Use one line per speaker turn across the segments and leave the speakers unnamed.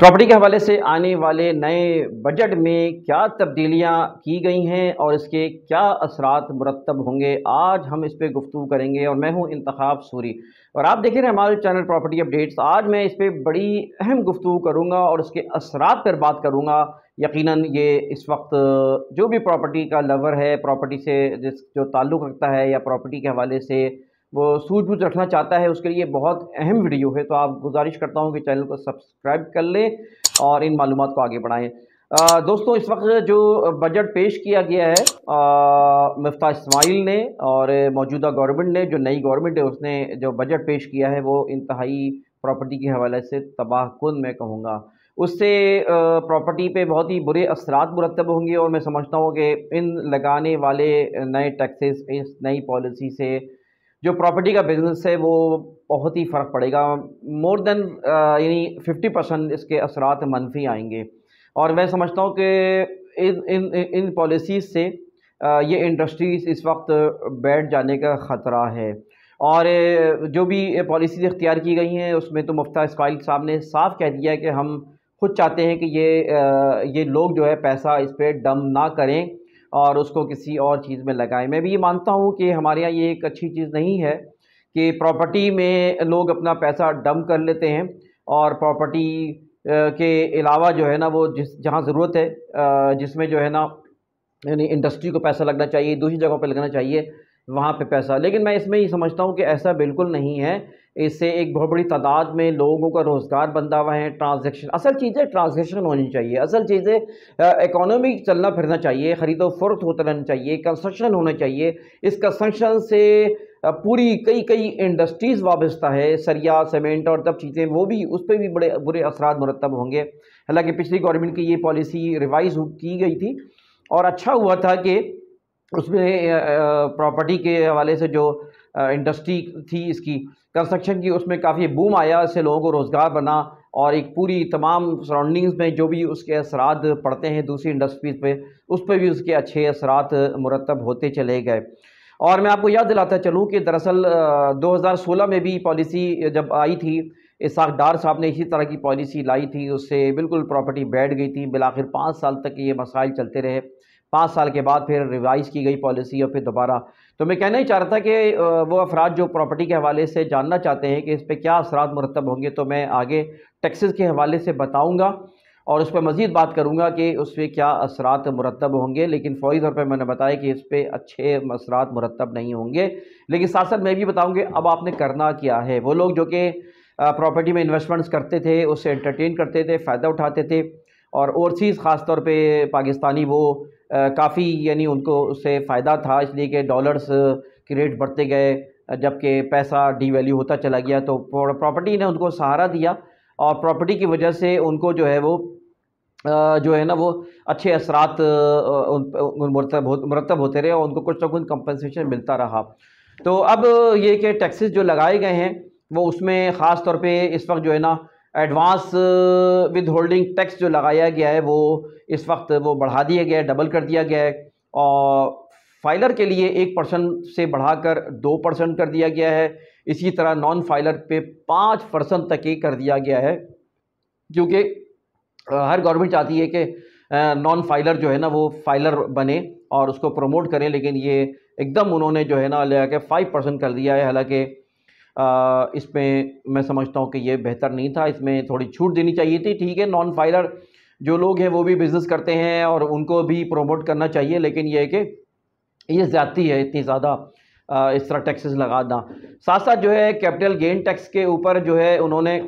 property के हवाले से आने वाले नए बजट में क्या तब्दीलियां की गई हैं और इसके क्या असरात मुरतब होंगे आज हम इस पर गुफ्तु करेंगे और मैं हूं इंतखाब सूरी और आप देख रहे हैं हमारे चैनल प्रॉपर्टी अपडेट्स आज मैं इस पर बड़ी अहम गुफ्तु करूंगा और इसके असरात पर बात करूंगा यकीनन ये इस वक्त जो भी प्रॉपर्टी का लवर है प्रॉपर्टी से जिस जो ताल्लुक़ रखता है या प्रॉपर्टी के हवाले से वो सूझबूझ रखना चाहता है उसके लिए बहुत अहम वीडियो है तो आप गुजारिश करता हूँ कि चैनल को सब्सक्राइब कर लें और इन मालूम को आगे बढ़ाएँ दोस्तों इस वक्त जो बजट पेश किया गया है मुफ्ता इसमाइल ने और मौजूदा गवर्नमेंट ने जो नई गवर्नमेंट है उसने जो बजट पेश किया है वो इंतहाई प्रॉपर्टी के हवाले से तबाह कन मैं कहूँगा उससे प्रॉपर्टी पे बहुत ही बुरे असरात मुरतब होंगे और मैं समझता हूँ कि इन लगाने वाले नए टैक्सेस इस नई पॉलिसी से जो प्रॉपर्टी का बिजनेस है वो बहुत ही फ़र्क पड़ेगा मोर देन uh, यानी फिफ्टी परसेंट इसके असरात मनफी आएंगे और मैं समझता हूँ कि इन इन इन पॉलिसीज़ से uh, ये इंडस्ट्रीज़ इस वक्त बैठ जाने का ख़तरा है और uh, जो भी पॉलिसीज़ इख्तियार की गई हैं उसमें तो मुफ्ता इसमाइल साहब ने साफ कह दिया है कि हम खुद चाहते हैं कि ये ये लोग जो है पैसा इस पर डम ना करें और उसको किसी और चीज़ में लगाएं मैं भी ये मानता हूँ कि हमारे यहाँ ये एक अच्छी चीज़ नहीं है कि प्रॉपर्टी में लोग अपना पैसा डम कर लेते हैं और प्रॉपर्टी के अलावा जो है ना वो जिस जहाँ ज़रूरत है जिसमें जो है ना यानी इंडस्ट्री को पैसा लगना चाहिए दूसरी जगहों पर लगना चाहिए वहाँ पे पैसा लेकिन मैं इसमें ये समझता हूँ कि ऐसा बिल्कुल नहीं है इससे एक बहुत बड़ी तादाद में लोगों का रोज़गार बंदा हुआ है ट्रांजेक्शन असल चीज़ें ट्रांजेक्शन होनी चाहिए असल चीज़ें इकोनॉमी चलना फिरना चाहिए ख़रीदो फरोख्त होता रहना चाहिए कंस्ट्रक्शन होना चाहिए इस कंस्ट्रक्शन से पूरी कई कई इंडस्ट्रीज़ वाबस्ता है सरिया सीमेंट और तब चीज़ें वो भी उस पर भी बड़े बुरे असरा मरतब होंगे हालांकि पिछली गवर्नमेंट की ये पॉलिसी रिवाइज़ की गई थी और अच्छा हुआ था कि उसमें प्रॉपर्टी के हवाले से जो इंडस्ट्री थी इसकी कंस्ट्रक्शन की उसमें काफ़ी बूम आया इससे लोगों को रोज़गार बना और एक पूरी तमाम सराउंडिंग्स में जो भी उसके असरात पड़ते हैं दूसरी इंडस्ट्रीज़ पे उस पर भी उसके अच्छे असरात मुरतब होते चले गए और मैं आपको याद दिलाता चलूँ कि दरअसल 2016 में भी पॉलिसी जब आई थी इसाक डार साहब ने इसी तरह की पॉलिसी लाई थी उससे बिल्कुल प्रॉपर्टी बैठ गई थी बिलाखिर पाँच साल तक ये मसाइल चलते रहे पाँच साल के बाद फिर रिवाइज़ की गई पॉलिसी और फिर दोबारा तो मैं कहना ही चाह रहा था कि वो अफराद जो प्रॉपर्टी के हवाले से जानना चाहते हैं कि इस पर क्या असरात मरतब होंगे तो मैं आगे टैक्सेस के हवाले से बताऊँगा और उस पर मज़ीद बात करूँगा कि उस पर क्या असरात मरतब होंगे लेकिन फ़ौरी तौर पर मैंने बताया कि इस पर अच्छे असरात मरतब नहीं होंगे लेकिन साथ साथ मैं भी बताऊँगी अब आपने करना क्या है वो लोग जो कि प्रॉपर्टी में इन्वेस्टमेंट्स करते थे उससे इंटरटेन करते थे फ़ायदा उठाते थे और ओवरसीज़ ख़ास तौर पाकिस्तानी वो काफ़ी यानी उनको उससे फ़ायदा था इसलिए कि डॉलर्स के रेट बढ़ते गए जबकि पैसा वैल्यू होता चला गया तो प्रॉपर्टी ने उनको सहारा दिया और प्रॉपर्टी की वजह से उनको जो है वो जो है ना वो अच्छे असरात मरतब मरतब होते रहे और उनको कुछ ना कुछ कंपनसेशन मिलता रहा तो अब ये कि टैक्सेस जो लगाए गए हैं वो उसमें ख़ास तौर पे इस वक्त जो है ना एडवांस विद होल्डिंग टैक्स जो लगाया गया है वो इस वक्त वो बढ़ा दिया गया है डबल कर दिया गया है और फाइलर के लिए एक परसेंट से बढ़ाकर दो परसेंट कर दिया गया है इसी तरह नॉन फाइलर पे पाँच परसेंट तक ही कर दिया गया है क्योंकि हर गवर्नमेंट चाहती है कि नॉन फाइलर जो है ना वो फाइलर बने और उसको प्रमोट करें लेकिन ये एकदम उन्होंने जो है ना लगा के फाइव परसेंट कर दिया है हालांकि इसमें मैं समझता हूँ कि ये बेहतर नहीं था इसमें थोड़ी छूट देनी चाहिए थी ठीक है नॉन फाइलर जो लोग हैं वो भी बिज़नेस करते हैं और उनको भी प्रोमोट करना चाहिए लेकिन ये है कि ये ज़्यादती है इतनी ज़्यादा इस तरह टैक्सेस लगा दा साथ साथ जो है कैपिटल गेन टैक्स के ऊपर जो है उन्होंने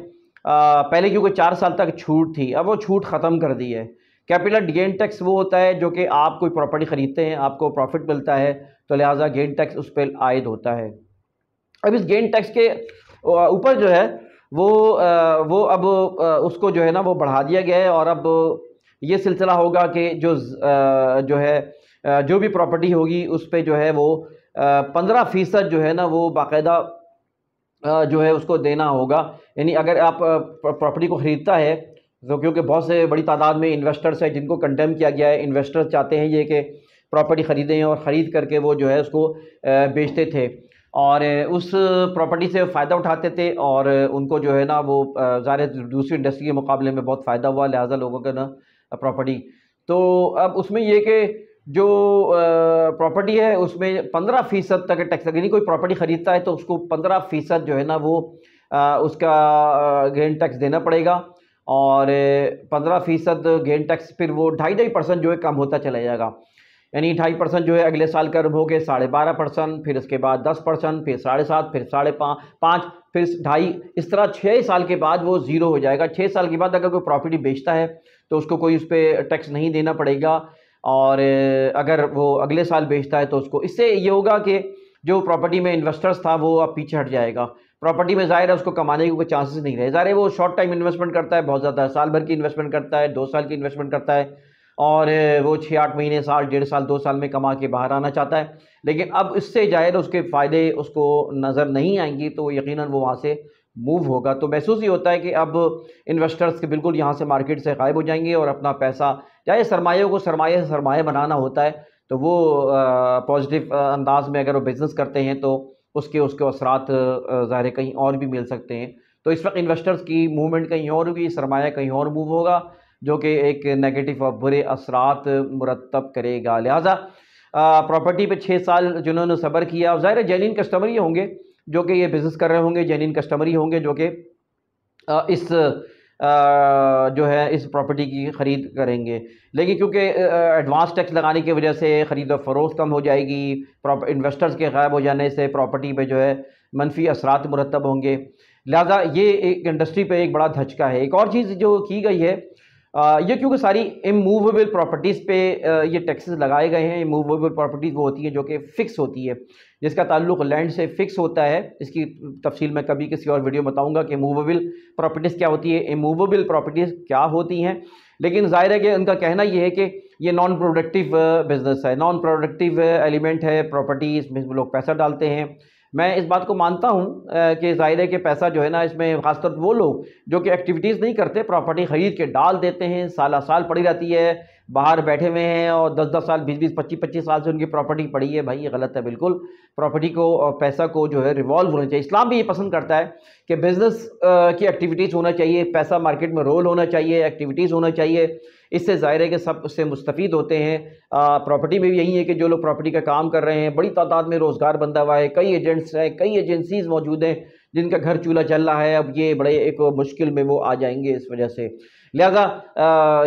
पहले क्योंकि चार साल तक छूट थी अब वो छूट ख़त्म कर दी है कैपिटल गेन टैक्स वो होता है जो कि आप कोई प्रॉपर्टी ख़रीदते हैं आपको प्रॉफिट मिलता है तो लिहाजा गेन टैक्स उस पर आयद होता है अब इस गेन टैक्स के ऊपर जो है वो वो अब उसको जो है ना वो बढ़ा दिया गया है और अब ये सिलसिला होगा कि जो जो है जो भी प्रॉपर्टी होगी उस पर जो है वो पंद्रह फ़ीसद जो है ना वो बाकायदा जो है उसको देना होगा यानी अगर आप प्रॉपर्टी को ख़रीदता है तो क्योंकि बहुत से बड़ी तादाद में इन्वेस्टर्स हैं जिनको कंडेम किया गया है इन्वेस्टर्स चाहते हैं ये कि प्रॉपर्टी ख़रीदें और ख़रीद करके वो जो है उसको बेचते थे और उस प्रॉपर्टी से फ़ायदा उठाते थे और उनको जो है ना वो ज़ाहिर दूसरी इंडस्ट्री के मुकाबले में बहुत फ़ायदा हुआ लिहाजा लोगों का ना प्रॉपर्टी तो अब उसमें ये कि जो प्रॉपर्टी है उसमें पंद्रह फ़ीसद तक टैक्स लगे नहीं कोई प्रॉपर्टी ख़रीदता है तो उसको पंद्रह फ़ीसद जो है ना वो उसका गेन टैक्स देना पड़ेगा और पंद्रह फ़ीसद गेन टैक्स फिर वो ढाई ढाई परसेंट जो है कम होता चला जाएगा यानी ढाई परसेंट जो है अगले साल का अनुभव के साढ़े बारह परसेंट फिर उसके बाद दस परसेंट फिर साढ़े सात फिर साढ़े पाँच फिर ढाई इस तरह छः साल के बाद वो ज़ीरो हो जाएगा छः साल के बाद अगर कोई प्रॉपर्टी बेचता है तो उसको कोई उस पर टैक्स नहीं देना पड़ेगा और अगर वो अगले साल बेचता है तो उसको इससे ये होगा कि जो प्रॉपर्टी में इन्वेस्टर्स था वो अब पीछे हट जाएगा प्रॉपर्टी में ज़ाहिर है उसको कमाने के कोई चांसेस नहीं रहे ज़ाहिर है वो शॉर्ट टाइम इन्वेस्टमेंट करता है बहुत ज़्यादा साल भर की इन्वेस्टमेंट करता है दो साल की इन्वेस्टमेंट करता है और वो छः आठ महीने साल डेढ़ साल दो साल में कमा के बाहर आना चाहता है लेकिन अब इससे जाहिर उसके फ़ायदे उसको नज़र नहीं आएंगी तो यकीन वो वहाँ से मूव होगा तो महसूस ही होता है कि अब इन्वेस्टर्स के बिल्कुल यहाँ से मार्केट से गायब हो जाएंगे और अपना पैसा चाहे सरमाए को सरमाए सरमाए बनाना होता है तो वो पॉजिटिव अंदाज में अगर वो बिज़नेस करते हैं तो उसके उसके असरात ज़ाहिर कहीं और भी मिल सकते हैं तो इस वक्त इन्वेस्टर्स की मूवमेंट कहीं और होगी सरमाया कहीं और मूव होगा जो कि एक नेगेटिव और बुरे असरात मुरतब करेगा लिहाजा प्रॉपर्टी पे छः साल जिन्होंने सब्र किया और ज़ाहिर जेनिन कस्टमर ही होंगे जो कि ये बिज़नेस कर रहे होंगे जेनिन कस्टमर ही होंगे जो कि इस आ, जो है इस प्रॉपर्टी की ख़रीद करेंगे लेकिन क्योंकि एडवांस टैक्स लगाने की वजह से ख़रीद और कम हो जाएगी इन्वेस्टर्स के गायब हो जाने से प्रॉपर्टी पे जो है मनफी असरात मुरतब होंगे लिहाजा ये एक इंडस्ट्री पे एक बड़ा धचका है एक और चीज़ जो की गई है ये क्योंकि सारी इमूवेबल प्रॉपर्टीज़ पे ये टैक्सेस लगाए गए हैं इमूवेबल प्रॉपर्टीज़ वो होती हैं जो कि फ़िक्स होती है जिसका ताल्लुक लैंड से फ़िक्स होता है इसकी तफसील मैं कभी किसी और वीडियो बताऊँगा कि मूवेबल प्रॉपर्टीज़ क्या होती है इमूवेबल प्रॉपर्टीज़ क्या होती हैं लेकिन ज़ाहिर है कि उनका कहना ये है कि ये नॉन प्रोडक्टिव बिज़नेस है नॉन प्रोडक्टिव एलिमेंट है प्रॉपर्टी इसमें लोग पैसा डालते हैं मैं इस बात को मानता हूँ कि ज़ाहिर है कि पैसा जो है ना इसमें ख़ासतौर वो लोग जो कि एक्टिविटीज़ नहीं करते प्रॉपर्टी ख़रीद के डाल देते हैं साल साल पड़ी रहती है बाहर बैठे हुए हैं और दस दस साल बीस बीस पच्चीस पच्चीस साल से उनकी प्रॉपर्टी पड़ी है भाई ये गलत है बिल्कुल प्रॉपर्टी को और पैसा को जो है रिवॉल्व होना चाहिए इस्लाम भी ये पसंद करता है कि बिज़नेस की एक्टिविटीज़ होना चाहिए पैसा मार्केट में रोल होना चाहिए एक्टिविटीज़ होना चाहिए इससे ज़ाहिर है कि सब उससे मुस्तफ़ होते हैं प्रॉपर्टी में भी यही है कि जो लोग प्रॉपर्टी का काम कर रहे हैं बड़ी तादाद में रोज़गार बंधा हुआ है कई एजेंट्स हैं कई एजेंसीज़ मौजूद हैं जिनका घर चूल्हा चल रहा है अब ये बड़े एक मुश्किल में वो आ जाएंगे इस वजह से लिहाजा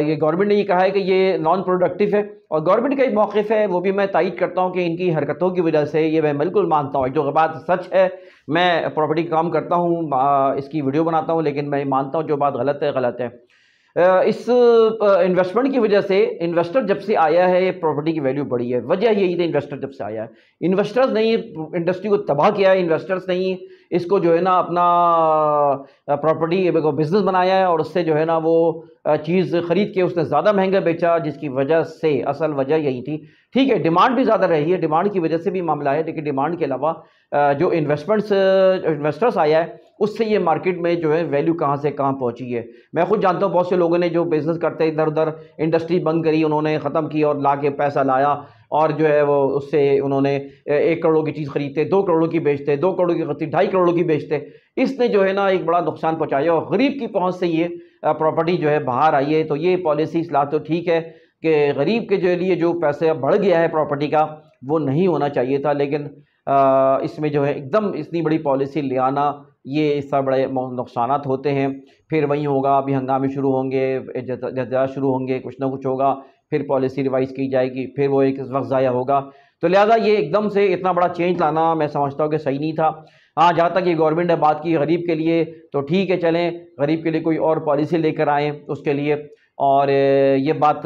ये गवर्नमेंट ने ये कहा है कि ये नॉन प्रोडक्टिव है और गवर्नमेंट का एक मौक़ है वो भी मैं तइद करता हूँ कि इनकी हरकतों की वजह से ये मैं बिल्कुल मानता हूँ जो बात सच है मैं प्रॉपर्टी का काम करता हूँ इसकी वीडियो बनाता हूँ लेकिन मैं मानता हूँ जो बात गलत है गलत है इस इन्वेस्टमेंट की वजह से इन्वेस्टर जब से आया है प्रॉपर्टी की वैल्यू बढ़ी है वजह यही थी तो इन्वेस्टर जब से आया है इन्वेस्टर्स ने इंडस्ट्री को तबाह किया है इन्वेस्टर्स ने इसको जो है ना अपना प्रॉपर्टी को बिजनेस बनाया है और उससे जो है ना वो चीज़ ख़रीद के उसने ज़्यादा महंगा बेचा जिसकी वजह से असल वजह यही थी ठीक है डिमांड भी ज़्यादा रही है डिमांड की वजह से भी मामला है लेकिन डिमांड के अलावा जो इन्वेस्टमेंट्स इन्वेस्टर्स आया है उससे ये मार्केट में जो है वैल्यू कहाँ से कहाँ पहुँची है मैं खुद जानता हूँ बहुत से लोगों ने जो बिज़नेस करते इधर उधर इंडस्ट्री बंद करी उन्होंने ख़त्म की और ला के पैसा लाया और जो है वो उससे उन्होंने एक करोड़ों की चीज़ खरीदते दो करोड़ों की बेचते दो करोड़ों की खरीदते ढाई करोड़ों की बेचते इसने जो है ना एक बड़ा नुकसान पहुँचाया और गरीब की पहुँच से ये प्रॉपर्टी जो है बाहर आई है तो ये पॉलिसी सलाह तो ठीक है कि गरीब के जो लिए जो पैसे बढ़ गया है प्रॉपर्टी का वो नहीं होना चाहिए था लेकिन इसमें जो है एकदम इतनी बड़ी पॉलिसी ले आना ये तरह बड़े नुकसान होते हैं फिर वहीं होगा अभी हंगामे शुरू होंगे जजा शुरू होंगे कुछ ना कुछ होगा फिर पॉलिसी रिवाइज की जाएगी फिर वो एक वक्त ज़ाया होगा तो लिहाजा ये एकदम से इतना बड़ा चेंज लाना मैं समझता हूँ कि सही नहीं था हाँ जहाँ तक ये गवर्नमेंट ने बात की गरीब के लिए तो ठीक है चलें गरीब के लिए कोई और पॉलिसी लेकर आएँ उसके लिए और ये बात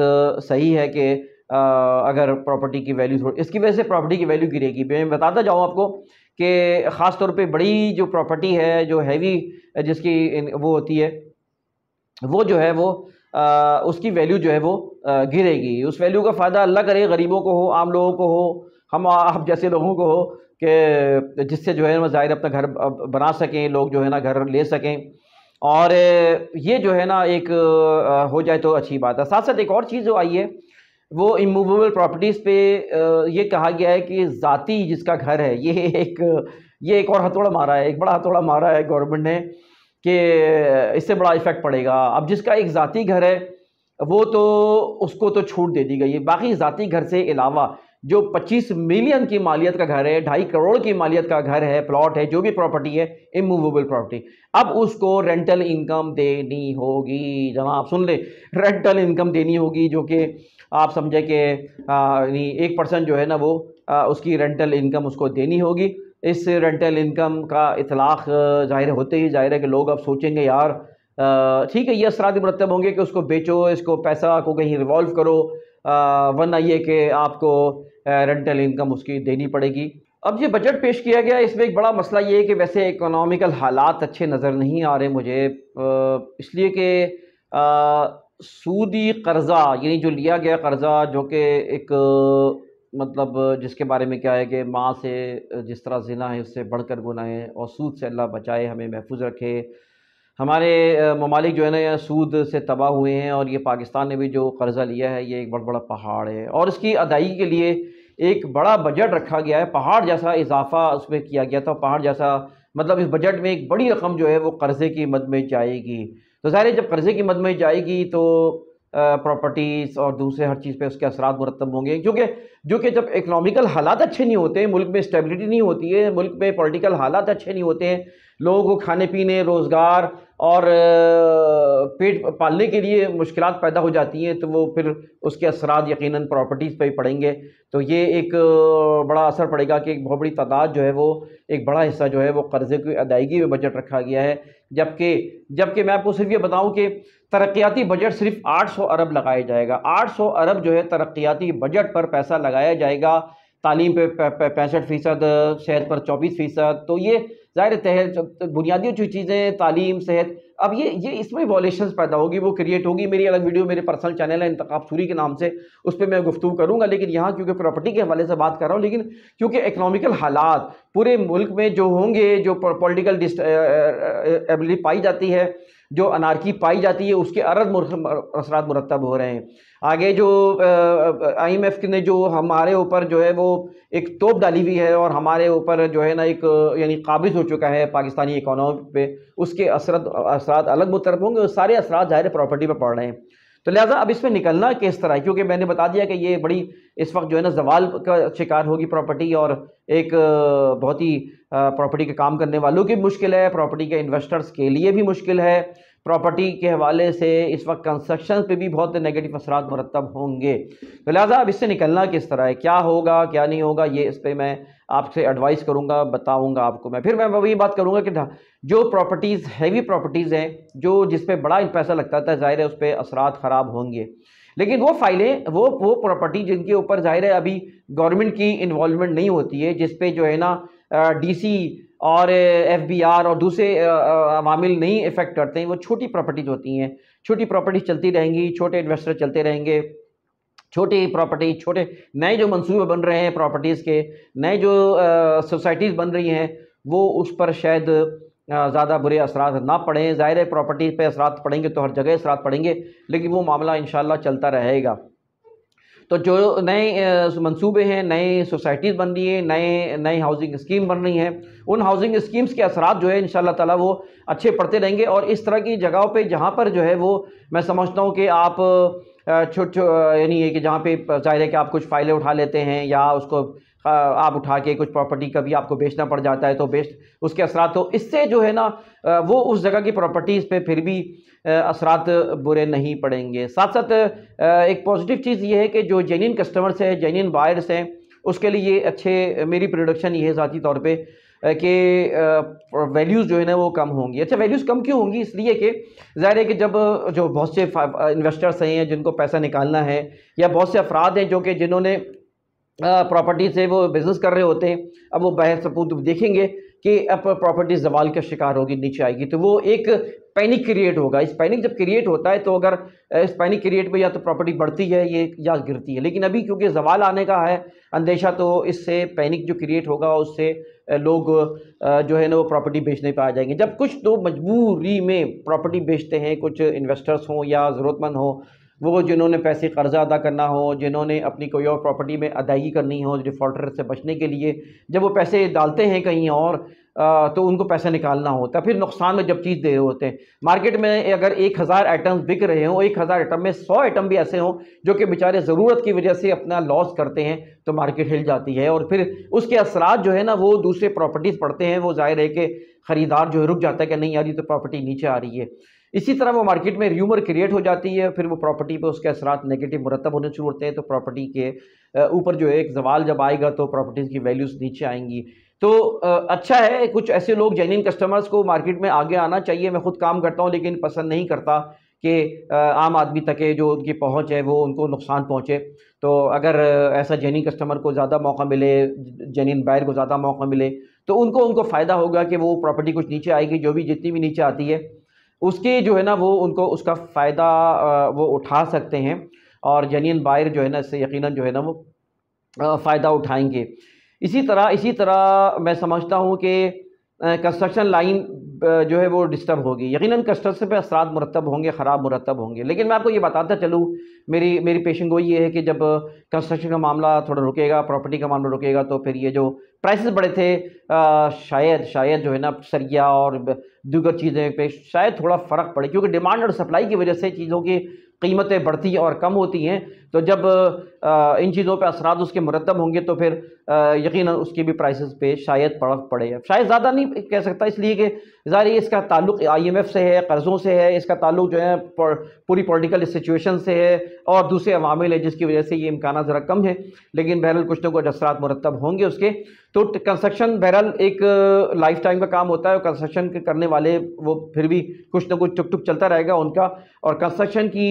सही है कि अगर प्रॉपर्टी की वैल्यू थोड़ी इसकी वजह से प्रॉपर्टी की वैल्यू गिरेगी मैं बताता जाऊँ आपको कि ख़ास तौर पे बड़ी जो प्रॉपर्टी है जो हैवी जिसकी वो होती है वो जो है वो आ, उसकी वैल्यू जो है वो आ, गिरेगी उस वैल्यू का फ़ायदा अल्लाह करे गरीबों को हो आम लोगों को हो हम आप जैसे लोगों को कि जिससे जो है ना ज़ाहिर अपना घर बना सकें लोग जो है ना घर ले सकें और ये जो है ना एक हो जाए तो अच्छी बात है साथ साथ एक और चीज़ जो आई है वो इमूवेबल प्रॉपर्टीज़ पे ये कहा गया है कि ज़ाती जिसका घर है ये एक ये एक और हथौड़ा मारा है एक बड़ा हथौड़ा मारा है गवर्नमेंट ने कि इससे बड़ा इफ़ेक्ट पड़ेगा अब जिसका एक ज़ाती घर है वो तो उसको तो छूट दे दी गई है बाकी ज़ाती घर से अलावा जो 25 मिलियन की मालियत का घर है ढाई करोड़ की मालियत का घर है प्लॉट है जो भी प्रॉपर्टी है इमूवेबल प्रॉपर्टी अब उसको रेंटल इनकम देनी होगी आप सुन ले रेंटल इनकम देनी होगी जो कि आप समझे कि एक परसेंट जो है ना वो आ, उसकी रेंटल इनकम उसको देनी होगी इस रेंटल इनकम का इतलाक़ ज़ाहिर होते ही ज़ाहिर है कि लोग अब सोचेंगे यार ठीक है ये असरा मरतब होंगे कि उसको बेचो इसको पैसा को कहीं रिवॉल्व करो वरना ये कि आपको रेंटल इनकम उसकी देनी पड़ेगी अब ये बजट पेश किया गया इसमें एक बड़ा मसला ये है कि वैसे इकोनॉमिकल हालात अच्छे नज़र नहीं आ रहे मुझे इसलिए कि सूदी कर्ज़ा यानी जो लिया गया कर्ज़ा जो कि एक मतलब जिसके बारे में क्या है कि माँ से जिस तरह जिना है उससे बढ़कर गुना है और सूद से अल्लाह बचाए हमें महफूज रखे हमारे ममालिक जो है ना सूद से तबाह हुए हैं और ये पाकिस्तान ने भी जो कर्ज़ा लिया है ये एक बड़ा बड़ा पहाड़ है और इसकी अदायगी के लिए एक बड़ा बजट रखा गया है पहाड़ जैसा इजाफा उसमें किया गया था पहाड़ जैसा मतलब इस बजट में एक बड़ी रकम जो है वो कर्ज़े की मद में जाएगी तो ज़ाहिर जब कर्ज़े की मद में जाएगी तो प्रॉपर्टीज़ और दूसरे हर चीज़ पे उसके असरा मुरतब होंगे क्योंकि जो कि जब इकनॉमिकल हालात अच्छे नहीं होते हैं मुल्क में स्टेबिलिटी नहीं होती है मुल्क में पॉलिटिकल हालात अच्छे नहीं होते हैं लोगों को खाने पीने रोज़गार और पेट पालने के लिए मुश्किल पैदा हो जाती हैं तो वो फिर उसके असरा यकीन प्रॉपर्टीज़ पर ही पड़ेंगे तो ये एक बड़ा असर पड़ेगा कि एक बहुत बड़ी तादाद जो है वो एक बड़ा हिस्सा जो है वो कर्ज़े की अदायगी में बजट रखा गया है जबकि जबकि मैं आपको सिर्फ ये बताऊँ कि तरक्याती बजट सिर्फ आठ सौ अरब लगाया जाएगा आठ सौ अरब जो है तरक्याती बजट पर पैसा लगाया जाएगा तालीम पे पैंसठ फ़ीसद सेहत पर चौबीस फ़ीसद तो ये जाहिर तहत तो बुनियादी जो चीज़ें तालीम सेहत अब ये ये इसमें वॉलेशन पैदा होगी वो क्रिएट होगी मेरी अलग वीडियो मेरे पर्सनल चैनल है इंतकाब सूरी के नाम से उस पर मैं गुफ्तु करूँगा लेकिन यहाँ क्योंकि प्रॉपर्टी के हवाले से बात कर रहा हूँ लेकिन क्योंकि इकनॉमिकल हालात पूरे मुल्क में जो होंगे जो डिस्ट एबिलिटी पाई जाती है जो अनारकी पाई जाती है उसके अरद असरात मुरतब हो रहे हैं आगे जो आई एम एफ़ ने जो हमारे ऊपर जो है वो एक तोप डाली हुई है और हमारे ऊपर जो है ना एक यानी काबिज हो चुका है पाकिस्तानी इकोनॉमी पे उसके असरत असरात अलग मुतरब होंगे और सारे असरा ज़ाहिर प्रॉपर्टी पर पड़ रहे हैं तो लिहाजा अब इसमें निकलना किस तरह क्योंकि मैंने बता दिया कि ये बड़ी इस वक्त जो है ना जवाल का शिकार होगी प्रॉपर्टी और एक बहुत ही प्रॉपर्टी के काम करने वालों की मुश्किल है प्रॉपर्टी के इन्वेस्टर्स के लिए भी मुश्किल है प्रॉपर्टी के हवाले से इस वक्त कंस्ट्रक्शन पे भी बहुत नेगेटिव असरा मरतब होंगे तो लिहाजा अब इससे निकलना किस तरह है क्या होगा क्या नहीं होगा ये इस पर मैं आपसे एडवाइस करूँगा बताऊँगा आपको मैं फिर मैं वही बात करूँगा कि जो प्रॉपर्टीज़ हैवी प्रॉपर्टीज़ हैं जो जिस पर बड़ा पैसा लगता था ज़ाहिर है उस पर असरात ख़राब होंगे लेकिन वो फाइलें वो वो प्रॉपर्टी जिनके ऊपर ज़ाहिर है अभी गवर्नमेंट की इन्वॉलमेंट नहीं होती है जिस जो है ना डीसी और एफबीआर और दूसरे अवामिल नहीं इफ़ेक्ट करते हैं वो छोटी प्रॉपर्टीज़ होती हैं छोटी प्रॉपर्टी चलती रहेंगी छोटे इन्वेस्टर चलते रहेंगे छोटी प्रॉपर्टी छोटे नए जो मंसूबे बन रहे हैं प्रॉपर्टीज़ के नए जो सोसाइटीज़ बन रही हैं वो उस पर शायद ज़्यादा बुरे असरात ना पड़ें ज़ाहिर प्रॉपर्टी पे असरात पड़ेंगे तो हर जगह असरात पड़ेंगे लेकिन वो मामला इन चलता रहेगा तो जो नए मंसूबे हैं नए सोसाइटीज़ बन रही हैं नए नई हाउसिंग स्कीम बन रही हैं उन हाउसिंग स्कीम्स के असरात जो है इन ताला वो अच्छे पड़ते रहेंगे और इस तरह की जगहों पे जहाँ पर जो है वो मैं समझता हूँ कि आप छोट यानी ये कि जहाँ पे जाहिर है कि आप कुछ फाइलें उठा लेते हैं या उसको आप उठा के कुछ प्रॉपर्टी कभी आपको बेचना पड़ जाता है तो बेच उसके असरात तो इससे जो है ना वो उस जगह की प्रॉपर्टीज़ पे फिर भी असरात बुरे नहीं पड़ेंगे साथ साथ एक पॉजिटिव चीज़ ये है कि जो जेन्यन कस्टमर्स हैं जेन्यन बायर्स हैं उसके लिए अच्छे मेरी प्रोडक्शन ये है ज़ाती तौर पर कि वैल्यूज़ जो है ना वो कम होंगी अच्छा वैल्यूज़ कम क्यों होंगी इसलिए कि ज़ाहिर है कि जब जो बहुत से इन्वेस्टर्स हैं जिनको पैसा निकालना है या बहुत से अफराद हैं जो कि जिन्होंने प्रॉपर्टी से वो बिज़नेस कर रहे होते हैं अब वो बहस सपूत देखेंगे कि अब प्रॉपर्टी जवाल का शिकार होगी नीचे आएगी तो वो एक पैनिक क्रिएट होगा इस पैनिक जब क्रिएट होता है तो अगर इस पैनिक क्रिएट में या तो प्रॉपर्टी बढ़ती है ये या गिरती है लेकिन अभी क्योंकि जवाल आने का है अंदेशा तो इससे पैनिक जो क्रिएट होगा उससे लोग जो है ना वो प्रॉपर्टी बेचने पर आ जाएंगे जब कुछ तो मजबूरी में प्रॉपर्टी बेचते हैं कुछ इन्वेस्टर्स हों या ज़रूरतमंद हों वो जिन्होंने पैसे कर्ज़ा अदा करना हो जिन्होंने अपनी कोई और प्रॉपर्टी में अदायगी करनी हो डिफ़ॉल्टर से बचने के लिए जब वो पैसे डालते हैं कहीं और तो उनको पैसा निकालना होता है फिर नुकसान में जब चीज़ दे रहे होते हैं मार्केट में अगर एक हज़ार आइटम्स बिक रहे हों एक हज़ार आइटम में सौ आइटम भी ऐसे हों जो कि बेचारे ज़रूरत की वजह से अपना लॉस करते हैं तो मार्केट हिल जाती है और फिर उसके असरात जो है ना वो दूसरे प्रॉपर्टीज़ पड़ते हैं वो जाहिर है कि ख़रीदार जो है रुक जाता है कि नहीं यार ये तो प्रॉपर्टी नीचे आ रही है इसी तरह वो मार्केट में र्यूमर क्रिएट हो जाती है फिर वो प्रॉपर्टी पे उसके असरात नेगेटिव मुरतब होने शुरू होते हैं तो प्रॉपर्टी के ऊपर जो है एक जवाल जब आएगा तो प्रॉपर्टीज़ की वैल्यूज़ नीचे आएंगी तो अच्छा है कुछ ऐसे लोग जेन्यन कस्टमर्स को मार्केट में आगे आना चाहिए मैं खुद काम करता हूँ लेकिन पसंद नहीं करता कि आम आदमी तक जो उनकी पहुँच है वो उनको नुकसान पहुँचे तो अगर ऐसा जेन्यन कस्टमर को ज़्यादा मौका मिले जेन्यन बायर को ज़्यादा मौका मिले तो उनको उनको फ़ायदा होगा कि वो प्रॉपर्टी कुछ नीचे आएगी जो भी जितनी भी नीचे आती है उसकी जो है ना वो उनको उसका फ़ायदा वो उठा सकते हैं और जनियन बायर जो है ना इससे यकीनन जो है ना वो फ़ायदा उठाएंगे इसी तरह इसी तरह मैं समझता हूँ कि कंस्ट्रक्शन लाइन जो है वो डिस्टर्ब होगी यकीनन कंस्ट्रक्शन पे असरात मुरतब होंगे ख़राब मुरतब होंगे लेकिन मैं आपको ये बताता चलूँ मेरी मेरी पेशन गोई ये है कि जब कंस्ट्रक्शन का मामला थोड़ा रुकेगा प्रॉपर्टी का मामला रुकेगा तो फिर ये जो प्राइसेस बढ़े थे आ, शायद शायद जो है ना सरिया और दूगर चीज़ें पे शायद थोड़ा फ़र्क पड़े क्योंकि डिमांड और सप्लाई की वजह से चीज़ों की कीमतें बढ़ती और कम होती हैं तो जब इन चीज़ों पर असरा उसके मुरतब होंगे तो फिर यकीन उसकी भी प्राइसेस पे शायद पड़क पड़े शायद ज़्यादा नहीं कह सकता इसलिए कि ज़ाहिर इसका ताल्लुक आईएमएफ से है कर्ज़ों से है इसका ताल्लुक जो है पूरी पॉलिटिकल सिचुएशन से है और दूसरे अवामिल है जिसकी वजह से ये इम्कान ज़रा कम है लेकिन बहरहाल कुछ ना कुछ असरा मुरतब होंगे उसके तो कंस्ट्रक्शन बहरहाल एक लाइफ टाइम का काम होता है और कंस्ट्रक्शन करने वाले वो फिर भी कुछ ना कुछ टुक टुक चलता रहेगा उनका और कंस्ट्रक्शन की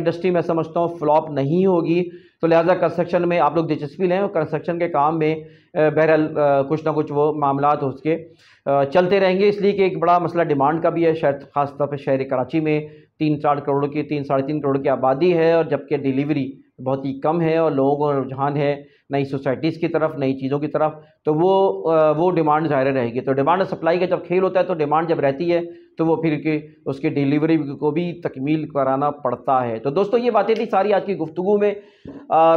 इंडस्ट्री में समझता हूँ फ्लॉ स्टॉप नहीं होगी तो लिहाजा कंस्ट्रक्शन में आप लोग दिलचस्पी लें और कंस्ट्रक्शन के काम में बहरहाल कुछ ना कुछ वो मामला उसके चलते रहेंगे इसलिए कि एक बड़ा मसला डिमांड का भी है शहर खासतौर पर शहर कराची में तीन चार करोड़ की तीन साढ़े तीन करोड़ की आबादी है और जबकि डिलीवरी बहुत ही कम है और लोगों का रुझान है नई सोसाइटीज़ की तरफ नई चीज़ों की तरफ तो वो वो डिमांड ज़ाहिर रहेगी तो डिमांड सप्लाई का जब खेल होता है तो डिमांड जब रहती है तो वो फिर के उसकी डिलीवरी को भी तकमील कराना पड़ता है तो दोस्तों ये बातें थी सारी आज की गुफ्तु में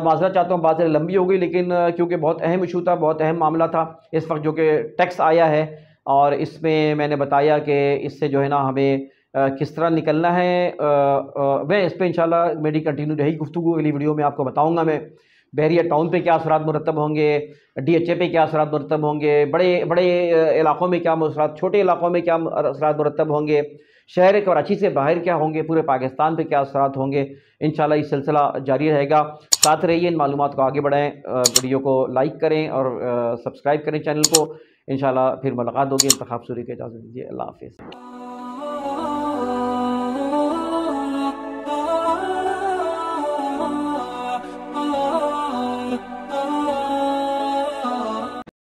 माजरा चाहता हूँ बात लंबी हो गई लेकिन क्योंकि बहुत अहम इशू था बहुत अहम मामला था इस वक्त जो कि टैक्स आया है और इसमें मैंने बताया कि इससे जो है ना हमें आ, किस तरह निकलना है आ, आ, मैं इस पर इन मेरी कंटिन्यू रही गुफ्तु अगली वीडियो में आपको बताऊँगा मैं बहरिया टाउन पे क्या असरा मरतब होंगे डी एच ए पे क्या असरा मरतब होंगे बड़े बड़े इलाक़ों में क्या असरा छोटे इलाक़ों में क्या असरा मरतब होंगे शहर कराची से बाहर क्या होंगे पूरे पाकिस्तान पे क्या असरात होंगे इन ये सिलसिला जारी रहेगा साथ रहिए इन मालूम को आगे बढ़ाएँ वीडियो को लाइक करें और सब्सक्राइब करें चैनल को इन फिर मुलाकात होगी इंतखा सूरी की इजाज़त दीजिए अल्लाह हाफिज़